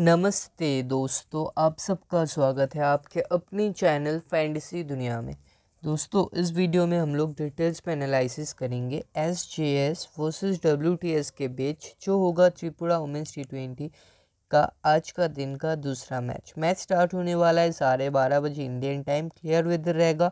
नमस्ते दोस्तों आप सबका स्वागत है आपके अपनी चैनल फैंडसी दुनिया में दोस्तों इस वीडियो में हम लोग डिटेल्स में एनालिसिस करेंगे S J S versus W T S के बीच जो होगा त्रिपुरा वुमेंस टी ट्वेंटी का आज का दिन का दूसरा मैच मैच स्टार्ट होने वाला है साढ़े बारह बजे इंडियन टाइम क्लियर वेदर रहेगा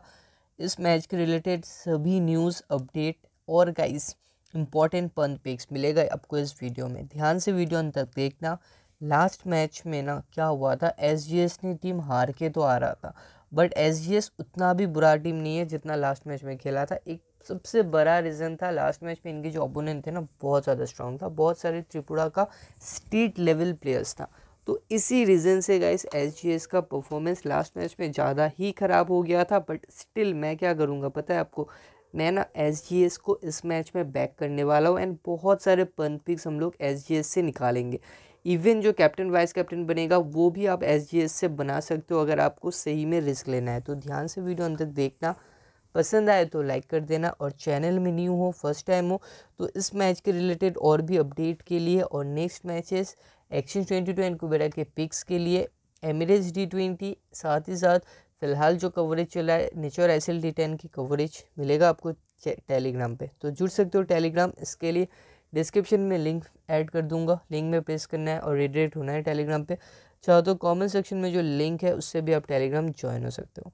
इस मैच के रिलेटेड सभी न्यूज़ अपडेट और गाइस इंपॉर्टेंट पंथ पिक्स मिलेगा आपको इस वीडियो में ध्यान से वीडियो अंत तक देखना लास्ट मैच में ना क्या हुआ था एस जी एस ने टीम हार के तो आ रहा था बट एस जी एस उतना भी बुरा टीम नहीं है जितना लास्ट मैच में खेला था एक सबसे बड़ा रीज़न था लास्ट मैच में इनके जो ओपोनेंट थे ना बहुत ज़्यादा स्ट्रॉन्ग था बहुत सारे त्रिपुरा का स्टेट लेवल प्लेयर्स था तो इसी रीज़न से गाइस एस जी एस का परफॉर्मेंस लास्ट मैच में ज़्यादा ही ख़राब हो गया था बट स्टिल मैं क्या करूँगा पता है आपको मैं ना एस जी एस को इस मैच में बैक करने वाला हूँ एंड बहुत सारे पंथ पिक्स हम लोग एस जी एस से निकालेंगे इवन जो कैप्टन वाइस कैप्टन बनेगा वो भी आप एस से बना सकते हो अगर आपको सही में रिस्क लेना है तो ध्यान से वीडियो अंदर देखना पसंद आए तो लाइक कर देना और चैनल में न्यू हो फर्स्ट टाइम हो तो इस मैच के रिलेटेड और भी अपडेट के लिए और next matches action twenty two and Kubera के पिक्स के लिए एमरेज डी ट्वेंटी साथ ही साथ फिलहाल जो कवरेज चला है nature S L D ten की कवरेज मिलेगा आपको टेलीग्राम पे तो जुड़ सकते हो टेलीग्राम इसके लिए डिस्क्रिप्शन में लिंक ऐड कर दूंगा लिंक में प्रेस करना है और रिडायरेक्ट होना है टेलीग्राम पे चाहो तो कमेंट सेक्शन में जो लिंक है उससे भी आप टेलीग्राम ज्वाइन हो सकते हो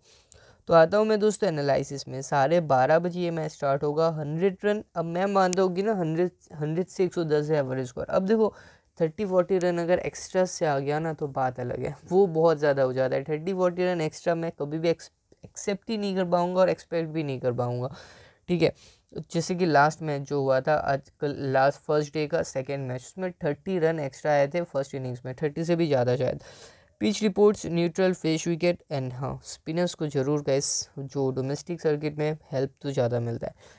तो आता हूँ मैं दोस्तों एनालिसिस में साढ़े बारह बजे ये मैच स्टार्ट होगा हंड्रेड रन अब मैं मानता हूँ कि ना हंड्रेड हंड्रेड से एक सौ दस है एवरेज स्कोर अब देखो थर्टी फोर्टी रन अगर एक्स्ट्रा से आ गया ना तो बात अलग है वो बहुत ज़्यादा हो जाता है थर्टी फोर्टी रन एक्स्ट्रा मैं कभी भी एक्सेप्ट ही नहीं कर पाऊँगा और एक्सपेक्ट भी नहीं कर पाऊँगा ठीक है जैसे कि लास्ट मैच जो हुआ था आज कल लास्ट फर्स्ट डे का सेकेंड मैच उसमें थर्टी रन एक्स्ट्रा आए थे फर्स्ट इनिंग्स में थर्टी से भी ज़्यादा शायद pitch reports neutral face wicket and हाँ स्पिनर्स को जरूर गैस जो डोमेस्टिक सर्किट में हेल्प तो ज़्यादा मिलता है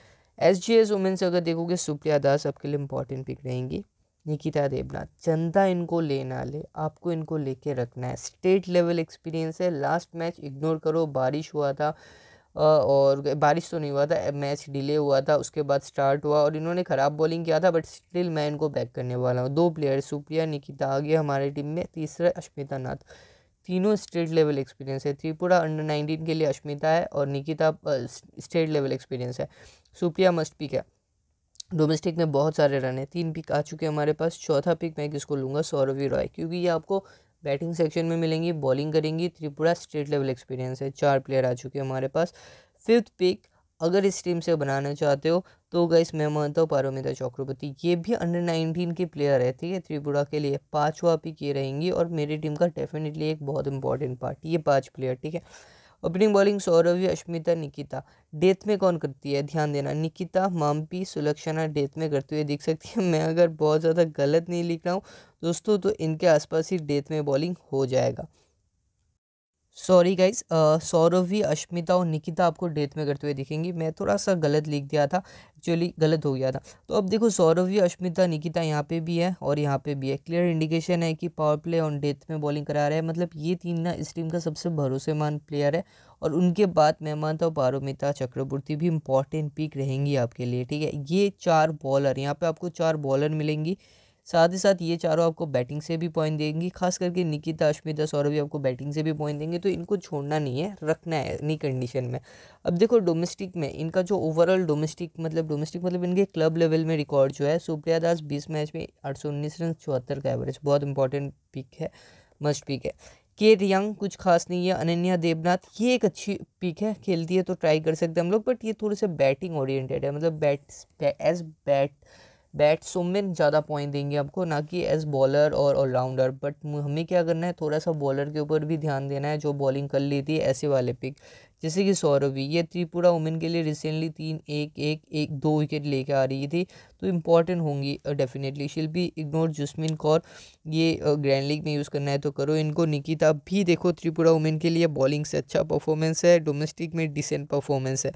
एस जी एस वुमेन्स अगर देखोगे सुप्रिया दास आपके लिए इंपॉर्टेंट पिक रहेंगी निकिता देवनाथ चंदा इनको ले ना ले आपको इनको लेके रखना है स्टेट लेवल एक्सपीरियंस है लास्ट मैच इग्नोर करो बारिश हुआ था और बारिश तो नहीं हुआ था मैच डिले हुआ था उसके बाद स्टार्ट हुआ और इन्होंने ख़राब बॉलिंग किया था बट स्टिल मैं इनको बैक करने वाला हूँ दो प्लेयर सुप्रिया निकिता आगे हमारे टीम में तीसरा अश्मिता नाथ तीनों स्टेट लेवल एक्सपीरियंस है त्रिपुरा अंडर नाइनटीन के लिए अश्मिता है और निकिता स्टेट लेवल एक्सपीरियंस है सुप्रिया मस्ट पिक है डोमेस्टिक में बहुत सारे रन है तीन पिक आ चुके हैं हमारे पास चौथा पिक मैं किसको लूँगा सौरवी रॉय क्योंकि ये आपको बैटिंग सेक्शन में मिलेंगी बॉलिंग करेंगी त्रिपुरा स्टेट लेवल एक्सपीरियंस है चार प्लेयर आ चुके हैं हमारे पास फिफ्थ पिक अगर इस टीम से बनाना चाहते हो तो गाइस मैं मानता हूँ पारोमिता चक्रवर्ती ये भी अंडर नाइनटीन के प्लेयर है ठीक है त्रिपुरा के लिए पाँचवा पिक ये रहेंगी और मेरी टीम का डेफिनेटली एक बहुत इंपॉर्टेंट पार्ट ये पाँच प्लेयर ठीक है opening bowling Saurabh Ashmita Nikita death में कौन करती है ध्यान देना निकिता मामपी सुलक्षणा डेथ में करती हुई दिख सकती है मैं अगर बहुत ज़्यादा गलत नहीं लिख रहा हूँ दोस्तों तो इनके आसपास ही डेथ में बॉलिंग हो जाएगा sorry guys uh, Sauravi Ashmita और निकिता आपको डेथ में करते हुए दिखेंगी मैं थोड़ा सा गलत लिख दिया था एक्चुअली गलत हो गया था तो अब देखो सौरवी अश्मिता निकिता यहाँ पे भी है और यहाँ पे भी है क्लियर इंडिकेशन है कि पावर प्ले ऑन डेथ में बॉलिंग करा रहा है मतलब ये तीन ना इस टीम का सबसे भरोसेमंद प्लेयर है और उनके बाद मैं मानता हूँ पारोमिता चक्रवर्ती भी इंपॉर्टेंट पिक रहेंगी आपके लिए ठीक है ये चार बॉलर यहाँ पर आपको चार बॉलर मिलेंगी साथ ही साथ ये चारों आपको बैटिंग से भी पॉइंट देंगी खास करके निकिता अश्मिता सौरभ भी आपको बैटिंग से भी पॉइंट देंगे तो इनको छोड़ना नहीं है रखना है एनी कंडीशन में अब देखो डोमेस्टिक में इनका जो ओवरऑल डोमेस्टिक मतलब डोमेस्टिक मतलब इनके क्लब लेवल में रिकॉर्ड जो है सुप्रिया दास बीस मैच में आठ सौ उन्नीस रन चौहत्तर का एवरेज बहुत इंपॉर्टेंट पिक है मस्ट पिक है के रियांग कुछ खास नहीं है अनन्या देवनाथ ये एक अच्छी पिक है खेलती है तो ट्राई कर सकते हैं हम लोग बट ये थोड़े से बैटिंग ओरिएंटेड है मतलब बैट एज बैट बैट्समैन ज़्यादा पॉइंट देंगे आपको ना कि एज बॉलर और ऑलराउंडर बट हमें क्या करना है थोड़ा सा बॉलर के ऊपर भी ध्यान देना है जो बॉलिंग कर ली थी ऐसे वाले पिक जैसे कि सौरभ ये त्रिपुरा वुमेन के लिए रिसेंटली तीन एक एक एक दो विकेट लेके आ रही थी तो इम्पॉर्टेंट होंगी डेफिनेटली शिल भी इग्नोर जस्मिन कौर ये ग्रैंड लीग में यूज़ करना है तो करो इनको निकिता भी देखो त्रिपुरा वुमेन के लिए बॉलिंग से अच्छा परफॉर्मेंस है डोमेस्टिक में डिसेंट परफॉर्मेंस है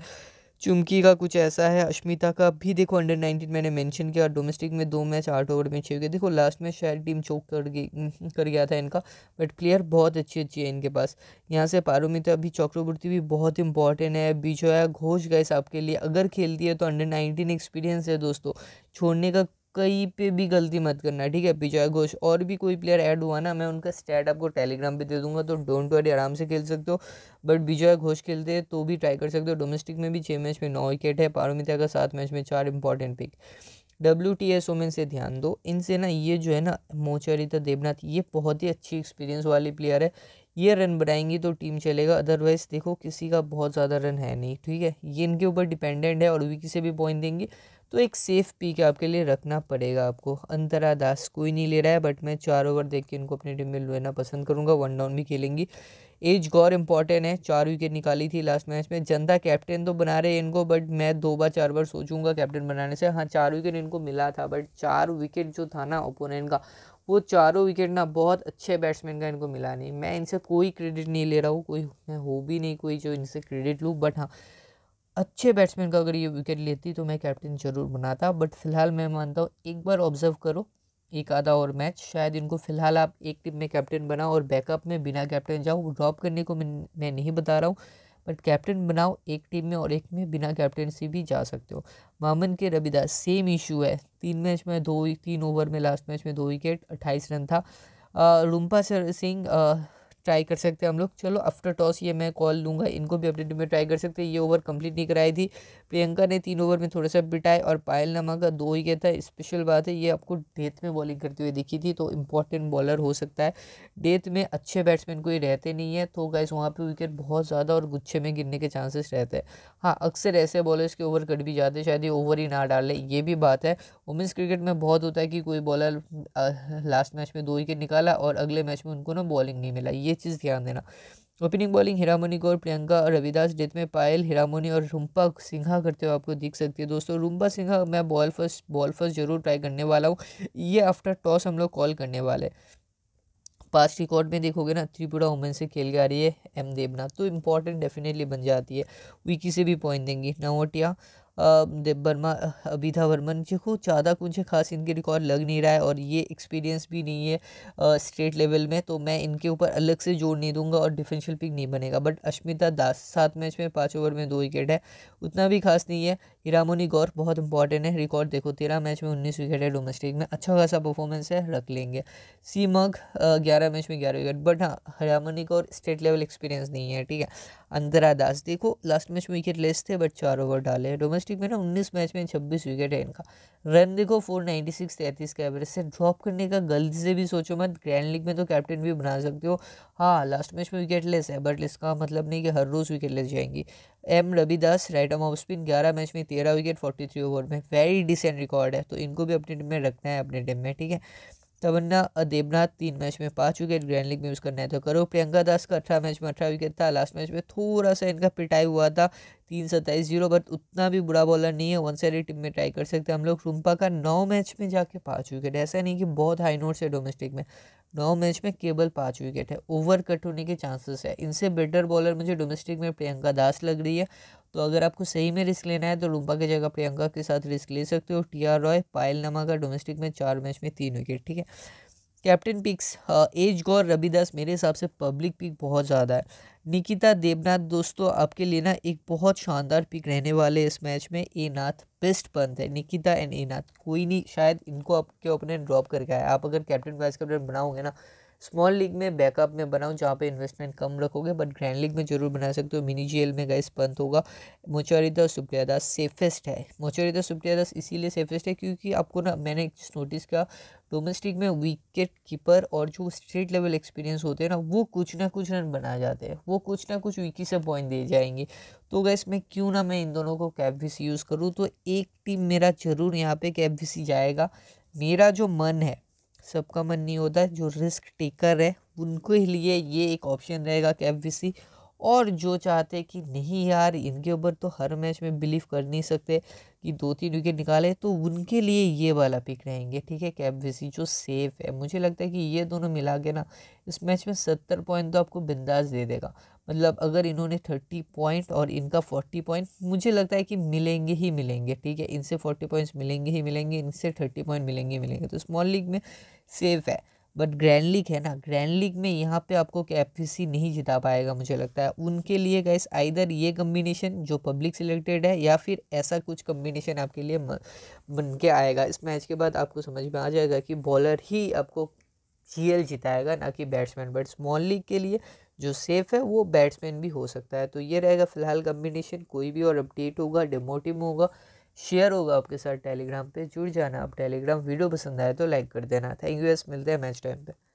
चुमकी का कुछ ऐसा है अश्मिता का भी देखो अंडर नाइनटीन मैंने मेंशन किया डोमेस्टिक में दो मैच आठ ओवर में छः गया देखो लास्ट में शायद टीम चौक कर गई कर गया था इनका बट प्लेयर बहुत अच्छी अच्छी है इनके पास यहाँ से पारोमिता अभी चक्रवर्ती भी बहुत इंपॉर्टेंट है बिजोया घोष गैस आपके लिए अगर खेलती है तो अंडर नाइनटीन एक्सपीरियंस है दोस्तों छोड़ने का कहीं पे भी गलती मत करना ठीक है पिजॉय घोष और भी कोई प्लेयर ऐड हुआ ना मैं उनका स्टैट आपको टेलीग्राम पे दे दूंगा तो डोंट वरी आराम से खेल सकते हो बट विजय घोष खेलते हैं तो भी ट्राई कर सकते हो डोमेस्टिक में भी छः मैच में नौ विकेट है पारोमिता का सात मैच में चार important pick W T S women से ध्यान दो इनसे ना ये जो है ना मोचरिता देवनाथ ये बहुत ही अच्छी एक्सपीरियंस वाली प्लेयर है ये रन बनाएंगी तो टीम चलेगा अदरवाइज देखो किसी का बहुत ज़्यादा रन है नहीं ठीक है ये इनके ऊपर डिपेंडेंट है और वी किसे भी पॉइंट देंगी तो एक सेफ़ पिक आपके लिए रखना पड़ेगा आपको अंतरा दास कोई नहीं ले रहा है बट मैं चार ओवर देख के इनको अपनी टीम में लेना पसंद करूँगा वन डाउन भी खेलेंगी एज गौर इंपॉर्टेंट है चार विकेट निकाली थी लास्ट मैच में जनता कैप्टन तो बना रहे हैं इनको बट मैं दो बार चार बार सोचूंगा कैप्टन बनाने से हाँ चार विकेट इनको मिला था बट चार विकेट जो था ना ओपोनेंट का वो चारों विकेट ना बहुत अच्छे बैट्समैन का इनको मिला नहीं मैं इनसे कोई क्रेडिट नहीं ले रहा हूँ कोई मैं हो भी नहीं कोई जो इनसे क्रेडिट लूँ बट हाँ अच्छे बैट्समैन का अगर ये विकेट लेती तो मैं कैप्टन जरूर बनाता बट फिलहाल मैं मानता हूँ एक बार ऑब्जर्व करो एक आधा और मैच शायद इनको फ़िलहाल आप एक टीम में कैप्टन बनाओ और बैकअप में बिना कैप्टन जाओ ड्रॉप करने को मैं नहीं बता रहा हूँ बट कैप्टन बनाओ एक टीम में और एक में बिना कैप्टन से भी जा सकते हो मामन के रविदास सेम इशू है तीन मैच में दो तीन ओवर में लास्ट मैच में दो विकेट अट्ठाईस रन था रूम्पा सिंह ट्राई कर सकते हैं हम लोग चलो आफ्टर टॉस ये मैं कॉल लूँगा इनको भी टीम में ट्राई कर सकते हैं ये ओवर कंप्लीट नहीं कराई थी प्रियंका ने तीन ओवर में थोड़ा सा बिटाए और पायल नमा का दो ही था स्पेशल बात है ये आपको डेथ में बॉलिंग करते हुए दिखी थी तो इंपॉर्टेंट बॉलर हो सकता है डेथ में अच्छे बैट्समैन कोई रहते नहीं है तो गैस वहाँ पर विकेट बहुत ज़्यादा और गुच्छे में गिरने के चांसेस रहते हैं हाँ अक्सर ऐसे बॉलर्स के ओवर कट भी जाते शायद ये ओवर ही ना डाले ये भी बात है वुमेंस क्रिकेट में बहुत होता है कि कोई बॉलर लास्ट मैच में दो विकेट निकाला और अगले मैच में उनको ना बॉलिंग नहीं मिला ये चीज़ ध्यान देना ओपनिंग बॉलिंग हिरामोनी गौर प्रियंका और रविदास डेथ में पायल हिरामोनी और रुम्पा सिंघा करते हुए आपको दिख सकती है दोस्तों रुम्पा सिंघा मैं बॉल फर्स्ट बॉल फर्स्ट जरूर ट्राई करने वाला हूँ ये आफ्टर टॉस हम लोग कॉल करने वाले पास रिकॉर्ड में देखोगे ना त्रिपुरा वुमेन से खेल के आ रही है एम देवना तो इम्पोर्टेंट डेफिनेटली बन जाती है विकी से भी पॉइंट देंगी नवोटिया वर्मा अभिधा वर्मन देखो को ज़्यादा कुछ खास इनके रिकॉर्ड लग नहीं रहा है और ये एक्सपीरियंस भी नहीं है स्टेट लेवल में तो मैं इनके ऊपर अलग से जोड़ नहीं दूंगा और डिफेंशियल पिक नहीं बनेगा बट अश्मिता दास सात मैच में पाँच ओवर में दो विकेट है उतना भी खास नहीं है हिरामोनी गौर बहुत इंपॉर्टेंट है रिकॉर्ड देखो तेरह मैच में उन्नीस विकेट है डोमेस्टिक में अच्छा खासा परफॉर्मेंस है रख लेंगे सी मग ग्यारह मैच में ग्यारह विकेट बट हाँ Hiramoni Gaur state level experience नहीं है ठीक है अंतरा दास देखो लास्ट मैच में विकेट लेस थे बट चार ओवर डाले डोमेस्टिक डिस्ट्रिक्ट में ना उन्नीस मैच में छब्बीस विकेट है इनका रन देखो फोर नाइन्टी सिक्स तैंतीस के एवरेज से ड्रॉप करने का गलती से भी सोचो मत ग्रैंड लीग में तो कैप्टन भी बना सकते हो हाँ लास्ट मैच में विकेट लेस है बट इसका मतलब नहीं कि हर रोज़ विकेट लेस जाएंगी M Ravidas right arm off spin ग्यारह मैच में तेरह विकेट फोर्टी थ्री ओवर में वेरी डिसेंट रिकॉर्ड है तो इनको भी अपनी टीम में रखना है अपनी टीम में ठीक है तमन्ना और देवनाथ तीन मैच में पाँच विकेट ग्रैंड लीग में उसका नेतृत्व करो प्रियंका दास का अठारह मैच में अठारह विकेट था लास्ट मैच में थोड़ा सा इनका पिटाई हुआ था तीन सत्ताईस जीरो बट उतना भी बुरा बॉलर नहीं है वन साइड टीम में ट्राई कर सकते हैं हम लोग रुम्पा का नौ मैच में जाके पाँच विकेट ऐसा नहीं कि बहुत हाई नोट्स है डोमेस्टिक में नौ मैच में केवल पाँच विकेट है ओवर कट होने के चांसेस है इनसे बेटर बॉलर मुझे डोमेस्टिक में प्रियंका दास लग रही है तो अगर आपको सही में रिस्क लेना है तो रूम्पा की जगह प्रियंका के साथ रिस्क ले सकते हो टी आर रॉय पायल नमा का डोमेस्टिक में चार मैच में तीन विकेट ठीक है captain picks as Gaur Ravidas मेरे हिसाब से पब्लिक पिक बहुत ज़्यादा है निकिता देवनाथ दोस्तों आपके लिए ना एक बहुत शानदार पिक रहने वाले इस मैच में ए नाथ बेस्ट पंथ है निकिता एंड ए नाथ कोई नहीं शायद इनको आपके ओपनेंट ड्रॉप करके आए आप अगर कैप्टन वाइस कैप्टन बनाओगे ना स्मॉल लीग में बैकअप में बनाऊँ जहाँ पे इन्वेस्टमेंट कम रखोगे बट ग्रैंड लीग में जरूर बना सकते हो मिनी जी में गैस पंत होगा मोचारिदा सुप्रिया दास सेफेस्ट है मोचारिदा सुप्रिया दास इसीलिए सेफेस्ट है क्योंकि आपको ना मैंने एक नोटिस किया डोमेस्टिक में विकेट कीपर और जो स्टेट लेवल एक्सपीरियंस होते हैं ना वो कुछ ना कुछ रन बना जाते हैं वो कुछ ना कुछ विकी से पॉइंट दे जाएंगे तो गैस मैं क्यों ना मैं इन दोनों को कैब यूज़ करूँ तो एक टीम मेरा ज़रूर यहाँ पर कैब जाएगा मेरा जो मन है सबका मन नहीं होता जो रिस्क टेकर है उनके लिए ये एक ऑप्शन रहेगा एफ और जो चाहते कि नहीं यार इनके ऊपर तो हर मैच में बिलीव कर नहीं सकते कि दो तीन विकेट निकाले तो उनके लिए ये वाला पिक रहेंगे ठीक है कैप विसी जो सेफ़ है मुझे लगता है कि ये दोनों मिला के ना इस मैच में सत्तर पॉइंट तो आपको बिंदास दे देगा मतलब अगर इन्होंने थर्टी पॉइंट और इनका फोर्टी पॉइंट मुझे लगता है कि मिलेंगे ही मिलेंगे ठीक है इनसे फोर्टी पॉइंट्स मिलेंगे ही मिलेंगे इनसे थर्टी पॉइंट मिलेंगे ही मिलेंगे तो स्मॉल लीग में सेफ़ है बट ग्रैंड लीग है ना ग्रैंड लीग में यहाँ पे आपको एफ नहीं जिता पाएगा मुझे लगता है उनके लिए गैस आइधर ये कम्बिनेशन जो पब्लिक सिलेक्टेड है या फिर ऐसा कुछ कम्बिनेशन आपके लिए बन के आएगा इस मैच के बाद आपको समझ में आ जाएगा कि बॉलर ही आपको जी जिताएगा ना कि बैट्समैन बट स्मॉल लीग के लिए जो सेफ़ है वो बैट्समैन भी हो सकता है तो ये रहेगा फ़िलहाल कम्बिनेशन कोई भी और अपडेट होगा डेमो टीम होगा शेयर होगा आपके साथ टेलीग्राम पे जुड़ जाना आप टेलीग्राम वीडियो पसंद आए तो लाइक कर देना थैंक यू एस मिलते हैं मैच टाइम पर